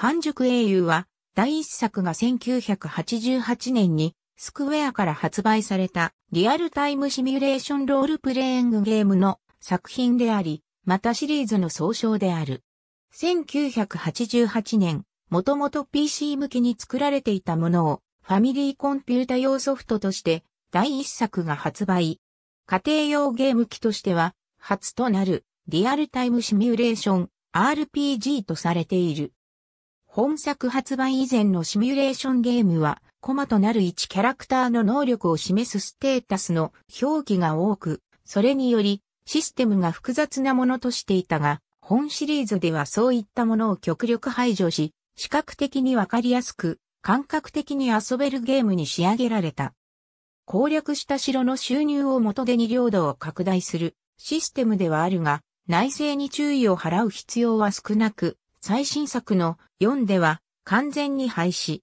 半熟英雄は、第一作が1988年に、スクウェアから発売された、リアルタイムシミュレーションロールプレイングゲームの作品であり、またシリーズの総称である。1988年、もともと PC 向けに作られていたものを、ファミリーコンピュータ用ソフトとして、第一作が発売。家庭用ゲーム機としては、初となる、リアルタイムシミュレーション、RPG とされている。本作発売以前のシミュレーションゲームは、コマとなる1キャラクターの能力を示すステータスの表記が多く、それによりシステムが複雑なものとしていたが、本シリーズではそういったものを極力排除し、視覚的にわかりやすく、感覚的に遊べるゲームに仕上げられた。攻略した城の収入を元手に領土を拡大するシステムではあるが、内政に注意を払う必要は少なく、最新作の4では完全に廃止。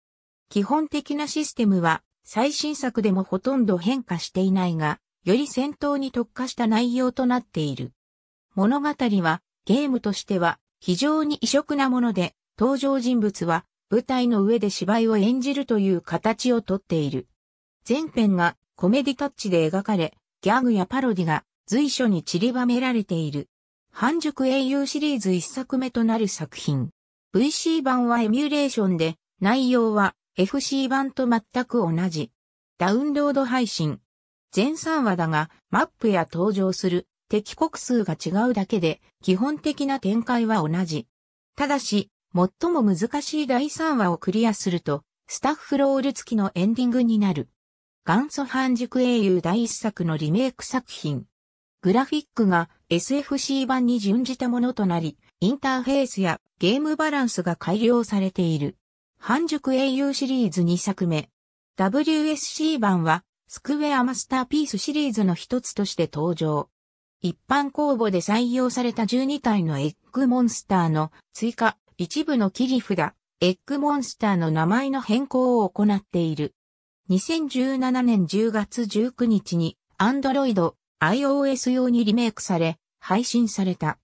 基本的なシステムは最新作でもほとんど変化していないが、より戦闘に特化した内容となっている。物語はゲームとしては非常に異色なもので、登場人物は舞台の上で芝居を演じるという形をとっている。前編がコメディタッチで描かれ、ギャグやパロディが随所に散りばめられている。半熟英雄シリーズ一作目となる作品。VC 版はエミュレーションで、内容は FC 版と全く同じ。ダウンロード配信。全3話だが、マップや登場する敵国数が違うだけで、基本的な展開は同じ。ただし、最も難しい第3話をクリアすると、スタッフロール付きのエンディングになる。元祖半熟英雄第1作のリメイク作品。グラフィックが SFC 版に準じたものとなり、インターフェースやゲームバランスが改良されている。半熟英雄シリーズ2作目。WSC 版はスクウェアマスターピースシリーズの一つとして登場。一般公募で採用された12体のエッグモンスターの追加、一部の切り札、エッグモンスターの名前の変更を行っている。2017年10月19日に、アンドロイド、iOS 用にリメイクされ、配信された。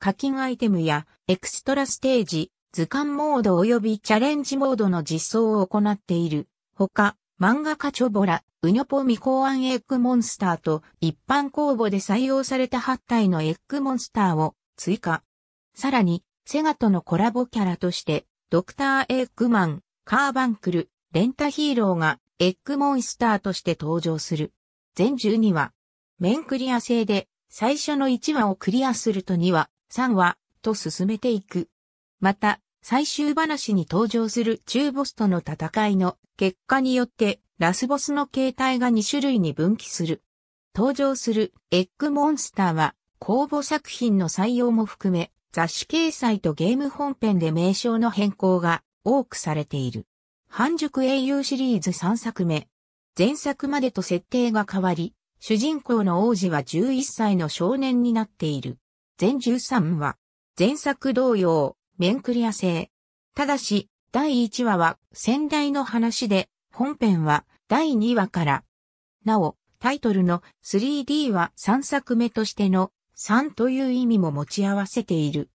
課金アイテムやエクストラステージ、図鑑モード及びチャレンジモードの実装を行っている。ほか、漫画家チョボラ、ウニョポみ考案エッグモンスターと一般公募で採用された8体のエッグモンスターを追加。さらに、セガとのコラボキャラとして、ドクター・エッグマン、カーバンクル、レンタヒーローがエッグモンスターとして登場する。全12話。面クリア制で、最初の1話をクリアすると2話、3話、と進めていく。また、最終話に登場する中ボスとの戦いの結果によって、ラスボスの形態が2種類に分岐する。登場するエッグモンスターは、公募作品の採用も含め、雑誌掲載とゲーム本編で名称の変更が多くされている。半熟英雄シリーズ3作目。前作までと設定が変わり、主人公の王子は11歳の少年になっている。全13話。前作同様、メンクリア制。ただし、第1話は先代の話で、本編は第2話から。なお、タイトルの 3D は3作目としての3という意味も持ち合わせている。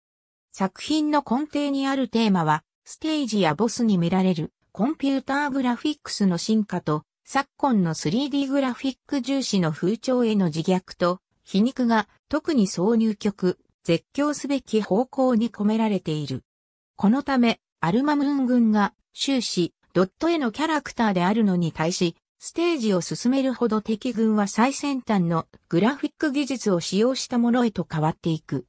作品の根底にあるテーマは、ステージやボスに見られるコンピューターグラフィックスの進化と昨今の 3D グラフィック重視の風潮への自虐と、皮肉が特に挿入曲、絶叫すべき方向に込められている。このため、アルマムーン軍が終始ドット絵のキャラクターであるのに対し、ステージを進めるほど敵軍は最先端のグラフィック技術を使用したものへと変わっていく。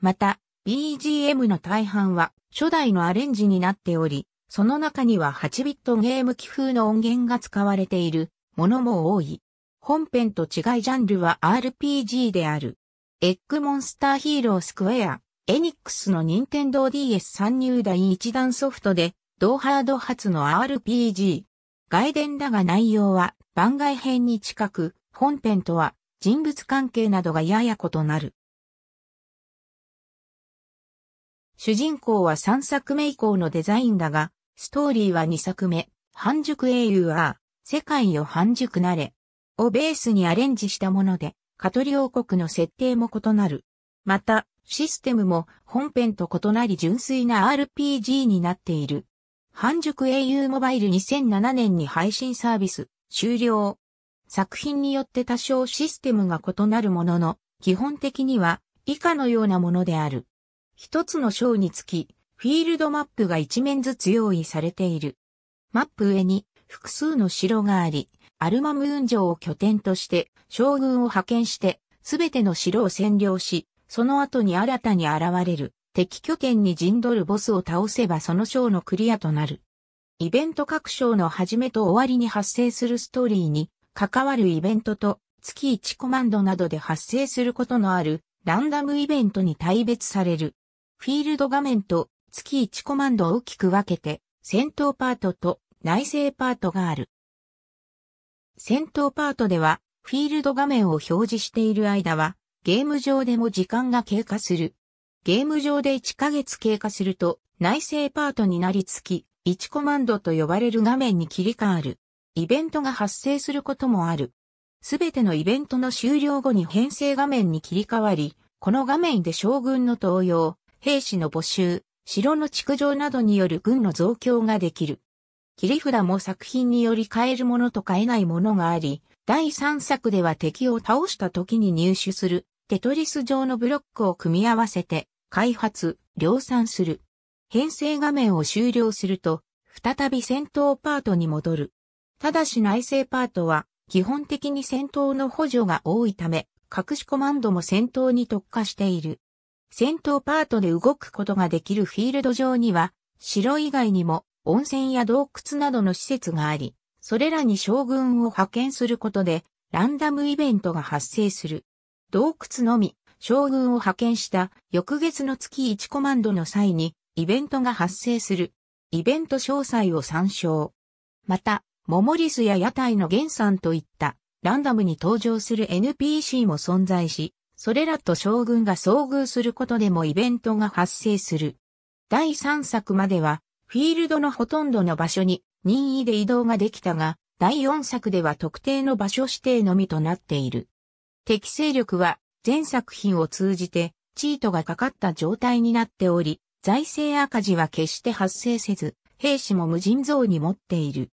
また、BGM の大半は初代のアレンジになっており、その中には8ビットゲーム機風の音源が使われているものも多い。本編と違いジャンルは RPG である。エッグモンスターヒーロースクエア、エニックスの任天堂 DS 参入第一弾ソフトで、同ハード発の RPG。外伝だが内容は番外編に近く、本編とは人物関係などがやや異なる。主人公は3作目以降のデザインだが、ストーリーは2作目、半熟英雄は、世界を半熟なれ、をベースにアレンジしたもので、カトリ王国の設定も異なる。また、システムも本編と異なり純粋な RPG になっている。半熟英雄モバイル2007年に配信サービス終了。作品によって多少システムが異なるものの、基本的には以下のようなものである。一つの章につきフィールドマップが一面ずつ用意されている。マップ上に複数の城があり、アルマムーン城を拠点として将軍を派遣してすべての城を占領し、その後に新たに現れる敵拠点に陣取るボスを倒せばその章のクリアとなる。イベント各章の始めと終わりに発生するストーリーに関わるイベントと月1コマンドなどで発生することのあるランダムイベントに大別される。フィールド画面と月1コマンドを大きく分けて、戦闘パートと内製パートがある。戦闘パートでは、フィールド画面を表示している間は、ゲーム上でも時間が経過する。ゲーム上で1ヶ月経過すると、内製パートになりつき、1コマンドと呼ばれる画面に切り替わる。イベントが発生することもある。すべてのイベントの終了後に編成画面に切り替わり、この画面で将軍の登用、兵士の募集、城の築城などによる軍の増強ができる。切り札も作品により変えるものと変えないものがあり、第3作では敵を倒した時に入手するテトリス状のブロックを組み合わせて開発、量産する。編成画面を終了すると、再び戦闘パートに戻る。ただし内政パートは基本的に戦闘の補助が多いため、隠しコマンドも戦闘に特化している。戦闘パートで動くことができるフィールド上には、城以外にも温泉や洞窟などの施設があり、それらに将軍を派遣することで、ランダムイベントが発生する。洞窟のみ、将軍を派遣した翌月の月1コマンドの際に、イベントが発生する。イベント詳細を参照。また、モモリスや屋台のゲンさんといった、ランダムに登場する NPC も存在し、それらと将軍が遭遇することでもイベントが発生する。第3作までは、フィールドのほとんどの場所に任意で移動ができたが、第4作では特定の場所指定のみとなっている。敵勢力は全作品を通じてチートがかかった状態になっており、財政赤字は決して発生せず、兵士も無尽蔵に持っている。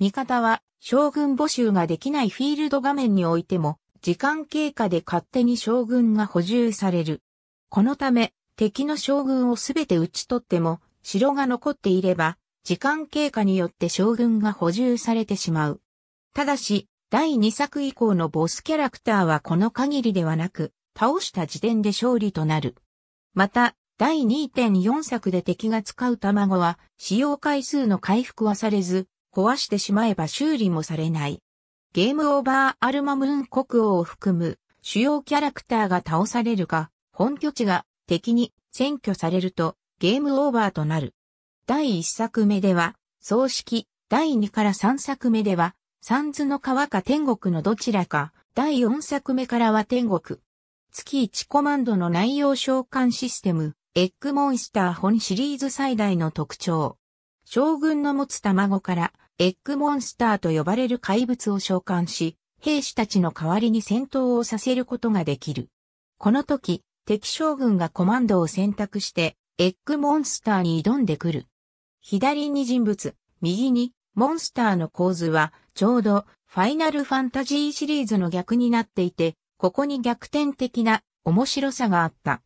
味方は将軍募集ができないフィールド画面においても時間経過で勝手に将軍が補充される。このため、敵の将軍をすべて討ち取っても、城が残っていれば、時間経過によって将軍が補充されてしまう。ただし、第2作以降のボスキャラクターはこの限りではなく、倒した時点で勝利となる。また、第2.4作で敵が使う卵は、使用回数の回復はされず、壊してしまえば修理もされない。ゲームオーバーアルマムーン国王を含む主要キャラクターが倒されるが、本拠地が敵に占拠されるとゲームオーバーとなる。第1作目では、葬式、第2から3作目では、三途の川か天国のどちらか、第4作目からは天国。月1コマンドの内容召喚システム、エッグモンスター本シリーズ最大の特徴。将軍の持つ卵からエッグモンスターと呼ばれる怪物を召喚し、兵士たちの代わりに戦闘をさせることができる。この時、敵将軍がコマンドを選択して、エッグモンスターに挑んでくる。左に人物、右にモンスターの構図は、ちょうどファイナルファンタジーシリーズの逆になっていて、ここに逆転的な面白さがあった。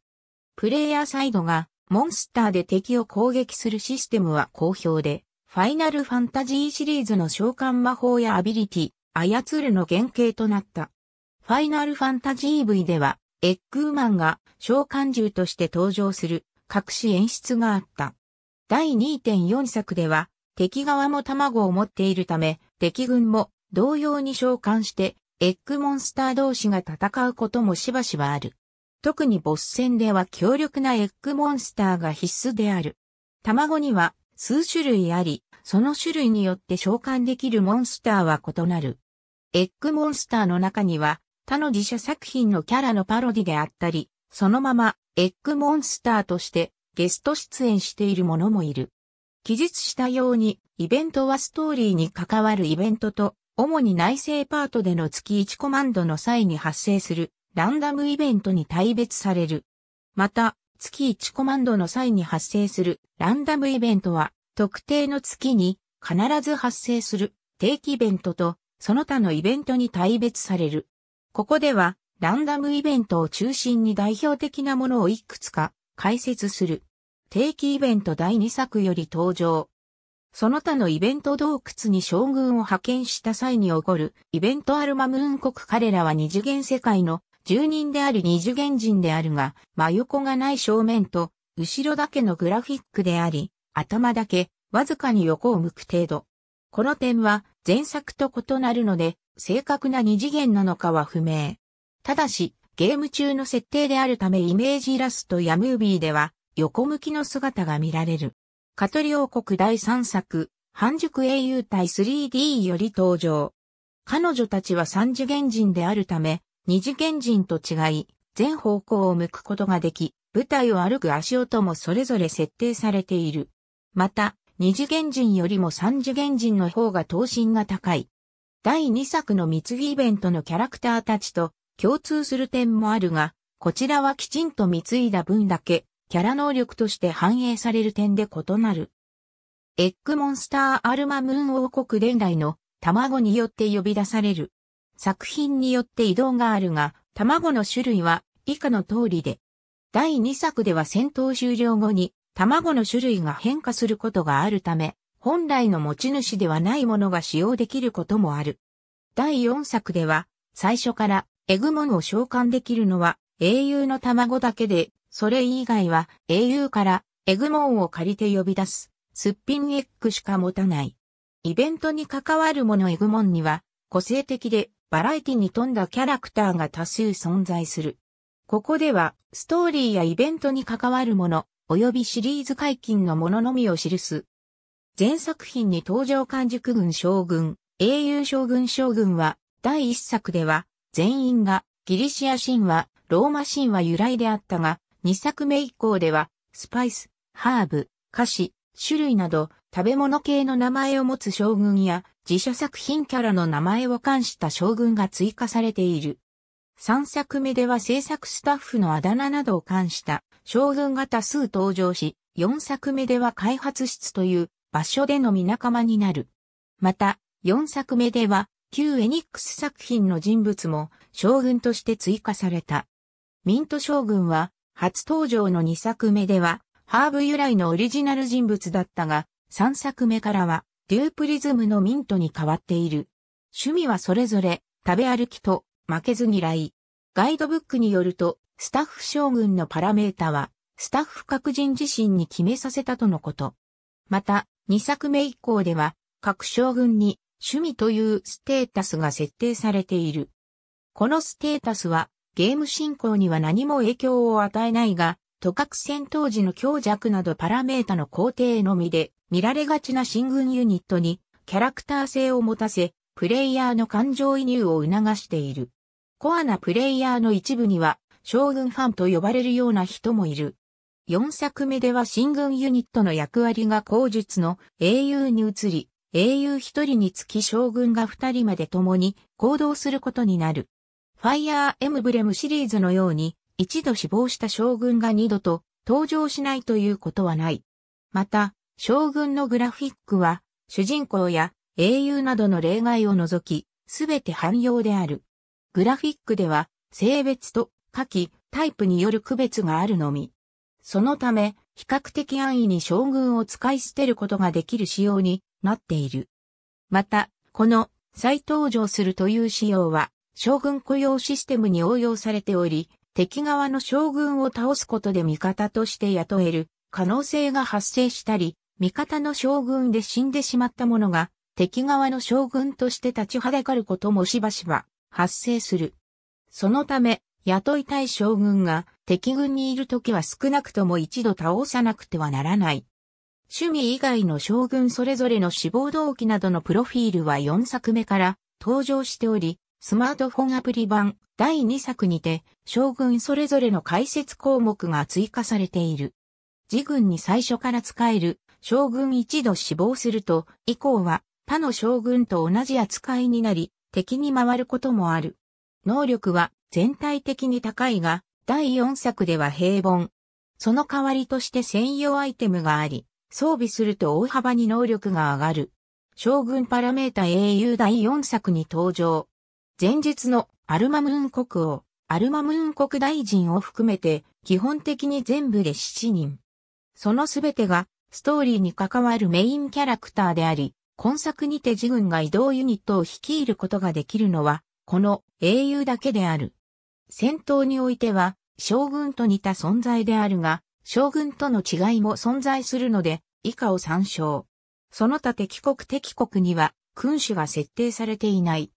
プレイヤーサイドがモンスターで敵を攻撃するシステムは好評で、ファイナルファンタジーシリーズの召喚魔法やアビリティ、操るの原型となった。ファイナルファンタジー V では、エッグーマンが召喚獣として登場する隠し演出があった。第2.4作では、敵側も卵を持っているため、敵軍も同様に召喚して、エッグモンスター同士が戦うこともしばしばある。特にボス戦では強力なエッグモンスターが必須である。卵には数種類あり、その種類によって召喚できるモンスターは異なる。エッグモンスターの中には、他の自社作品のキャラのパロディであったり、そのままエッグモンスターとしてゲスト出演しているものもいる。記述したように、イベントはストーリーに関わるイベントと、主に内製パートでの月1コマンドの際に発生するランダムイベントに大別される。また、月1コマンドの際に発生するランダムイベントは、特定の月に必ず発生する定期イベントと、その他のイベントに対別される。ここでは、ランダムイベントを中心に代表的なものをいくつか解説する。定期イベント第2作より登場。その他のイベント洞窟に将軍を派遣した際に起こるイベントアルマムーン国彼らは二次元世界の住人である二次元人であるが、真横がない正面と、後ろだけのグラフィックであり、頭だけ、わずかに横を向く程度。この点は、前作と異なるので、正確な二次元なのかは不明。ただし、ゲーム中の設定であるためイメージイラストやムービーでは、横向きの姿が見られる。カトリ王国第3作、半熟英雄対 3D より登場。彼女たちは三次元人であるため、二次元人と違い、全方向を向くことができ、舞台を歩く足音もそれぞれ設定されている。また、二次元人よりも三次元人の方が等身が高い。第2作の貢ぎイベントのキャラクターたちと共通する点もあるが、こちらはきちんと貢いだ分だけ、キャラ能力として反映される点で異なる。エッグモンスターアルマムーン王国伝来の卵によって呼び出される作品によって移動があるが、卵の種類は以下の通りで。第2作では戦闘終了後に卵の種類が変化することがあるため、本来の持ち主ではないものが使用できることもある。第4作では、最初からエグモンを召喚できるのは英雄の卵だけで、それ以外は英雄からエグモンを借りて呼び出す、すっぴんエッグしか持たない。イベントに関わるものエグモンには、個性的でバラエティに富んだキャラクターが多数存在する。ここでは、ストーリーやイベントに関わるもの、及びシリーズ解禁のもののみを記す。前作品に登場完熟軍将軍、英雄将軍将軍は、第一作では、全員が、ギリシア神話、ローマ神話由来であったが、二作目以降では、スパイス、ハーブ、菓子、種類など、食べ物系の名前を持つ将軍や、自社作品キャラの名前を冠した将軍が追加されている。3作目では制作スタッフのあだ名などを冠した将軍が多数登場し、4作目では開発室という場所でのみ仲間になる。また、4作目では、旧エニックス作品の人物も将軍として追加された。ミント将軍は、初登場の2作目では、ハーブ由来のオリジナル人物だったが、3作目からは、デュープリズムのミントに変わっている。趣味はそれぞれ、食べ歩きと、負けず嫌い。ガイドブックによると、スタッフ将軍のパラメータは、スタッフ各人自身に決めさせたとのこと。また、2作目以降では、各将軍に趣味というステータスが設定されている。このステータスは、ゲーム進行には何も影響を与えないが、都核戦当時の強弱などパラメータの工程のみで見られがちな進軍ユニットにキャラクター性を持たせ、プレイヤーの感情移入を促している。コアなプレイヤーの一部には、将軍ファンと呼ばれるような人もいる。4作目では進軍ユニットの役割が口述の英雄に移り、英雄一人につき将軍が二人まで共に行動することになる。ファイアーエムブレムシリーズのように、一度死亡した将軍が二度と登場しないということはない。また、将軍のグラフィックは、主人公や英雄などの例外を除き、すべて汎用である。グラフィックでは、性別と下記、タイプによる区別があるのみ。そのため、比較的安易に将軍を使い捨てることができる仕様になっている。また、この再登場するという仕様は、将軍雇用システムに応用されており、敵側の将軍を倒すことで味方として雇える可能性が発生したり、味方の将軍で死んでしまった者が敵側の将軍として立ちはだかることもしばしば発生する。そのため、雇いたい将軍が敵軍にいる時は少なくとも一度倒さなくてはならない。趣味以外の将軍それぞれの志望動機などのプロフィールは4作目から登場しており、スマートフォンアプリ版第2作にて、将軍それぞれの解説項目が追加されている。自軍に最初から使える、将軍一度死亡すると、以降は他の将軍と同じ扱いになり、敵に回ることもある。能力は全体的に高いが、第4作では平凡。その代わりとして専用アイテムがあり、装備すると大幅に能力が上がる。将軍パラメータ英雄第4作に登場。前述のアルマムーン国王、アルマムーン国大臣を含めて、基本的に全部で7人。そのすべてが、ストーリーに関わるメインキャラクターであり、今作にて自軍が移動ユニットを率いることができるのは、この英雄だけである。戦闘においては、将軍と似た存在であるが、将軍との違いも存在するので、以下を参照。その他敵国敵国には、君主が設定されていない。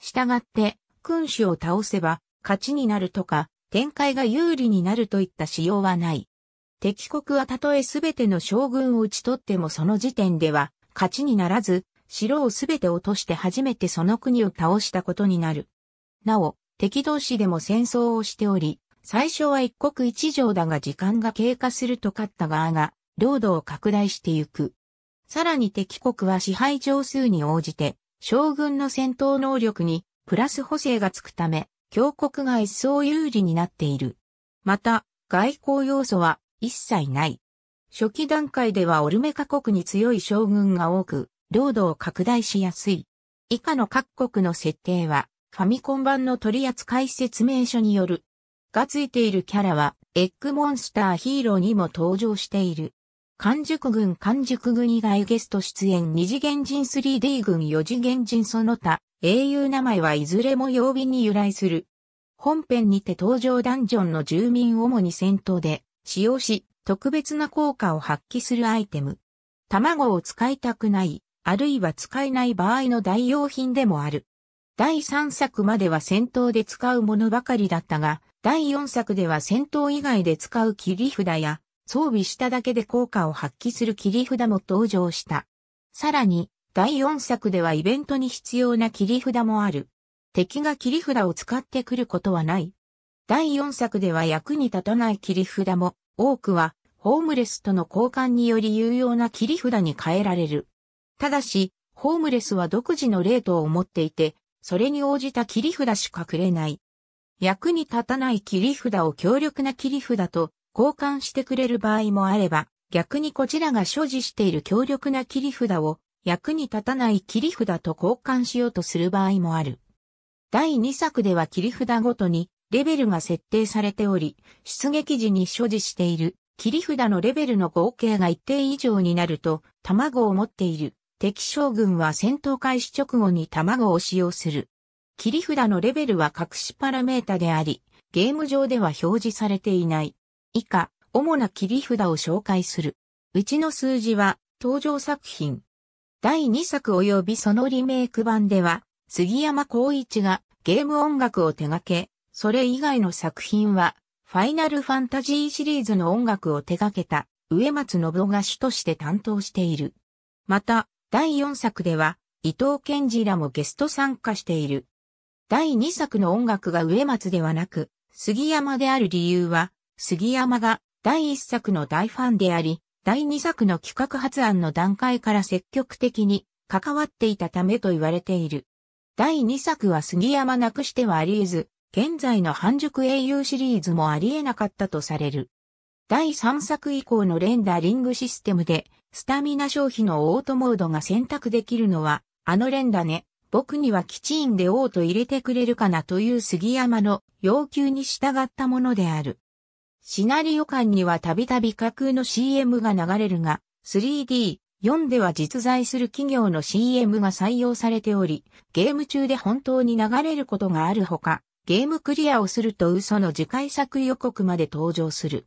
したがって、君主を倒せば勝ちになるとか、展開が有利になるといった仕様はない。敵国はたとえすべての将軍を討ち取ってもその時点では勝ちにならず、城をすべて落として初めてその国を倒したことになる。なお、敵同士でも戦争をしており、最初は一国一城だが時間が経過すると勝った側が、領土を拡大してゆく。さらに敵国は支配上数に応じて、将軍の戦闘能力にプラス補正がつくため、強国が一層有利になっている。また、外交要素は一切ない。初期段階ではオルメカ国に強い将軍が多く、領土を拡大しやすい。以下の各国の設定は、ファミコン版の取扱説明書による。がついているキャラは、エッグモンスターヒーローにも登場している。完熟群完熟群以外ゲスト出演二次元人 3D 群四次元人その他、英雄名前はいずれも曜日に由来する。本編にて登場ダンジョンの住民主に戦闘で使用し、特別な効果を発揮するアイテム。卵を使いたくない、あるいは使えない場合の代用品でもある。第3作までは戦闘で使うものばかりだったが、第4作では戦闘以外で使う切り札や装備しただけで効果を発揮する切り札も登場した。さらに、第4作ではイベントに必要な切り札もある。敵が切り札を使ってくることはない。第4作では役に立たない切り札も、多くは、ホームレスとの交換により有用な切り札に変えられる。ただし、ホームレスは独自のレートを持っていて、それに応じた切り札しかくれない。役に立たない切り札を強力な切り札と交換してくれる場合もあれば、逆にこちらが所持している強力な切り札を役に立たない切り札と交換しようとする場合もある。第2作では切り札ごとにレベルが設定されており、出撃時に所持している切り札のレベルの合計が一定以上になると、卵を持っている敵将軍は戦闘開始直後に卵を使用する。切り札のレベルは隠しパラメータであり、ゲーム上では表示されていない。以下、主な切り札を紹介する。うちの数字は、登場作品。第2作及びそのリメイク版では、杉山孝一がゲーム音楽を手掛け、それ以外の作品は、ファイナルファンタジーシリーズの音楽を手掛けた、植松信夫が主として担当している。また、第4作では、伊藤健二らもゲスト参加している。第2作の音楽が植松ではなく、杉山である理由は、杉山が第1作の大ファンであり、第2作の企画発案の段階から積極的に関わっていたためと言われている。第2作は杉山なくしてはあり得ず、現在の半熟英雄シリーズもあり得なかったとされる。第3作以降のレンダリングシステムで、スタミナ消費のオートモードが選択できるのは、あの連打ね、僕にはきちんでオート入れてくれるかなという杉山の要求に従ったものである。シナリオ間にはたびたび架空の CM が流れるが、3D、4では実在する企業の CM が採用されており、ゲーム中で本当に流れることがあるほか、ゲームクリアをすると嘘の次回作予告まで登場する。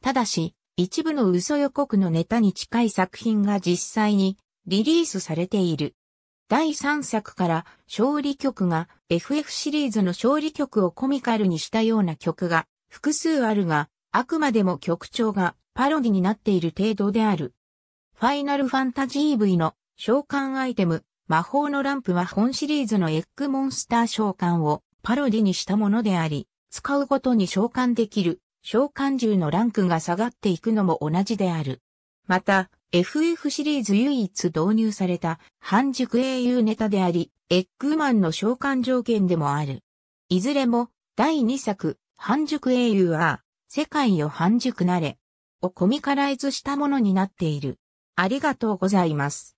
ただし、一部の嘘予告のネタに近い作品が実際にリリースされている。第3作から勝利曲が FF シリーズの勝利曲をコミカルにしたような曲が複数あるが、あくまでも曲調がパロディになっている程度である。ファイナルファンタジー v の召喚アイテム、魔法のランプは本シリーズのエッグモンスター召喚をパロディにしたものであり、使うごとに召喚できる召喚獣のランクが下がっていくのも同じである。また、FF シリーズ唯一導入された半熟英雄ネタであり、エッグマンの召喚条件でもある。いずれも、第2作、半熟英雄 R、世界を半熟なれ、をコミカライズしたものになっている。ありがとうございます。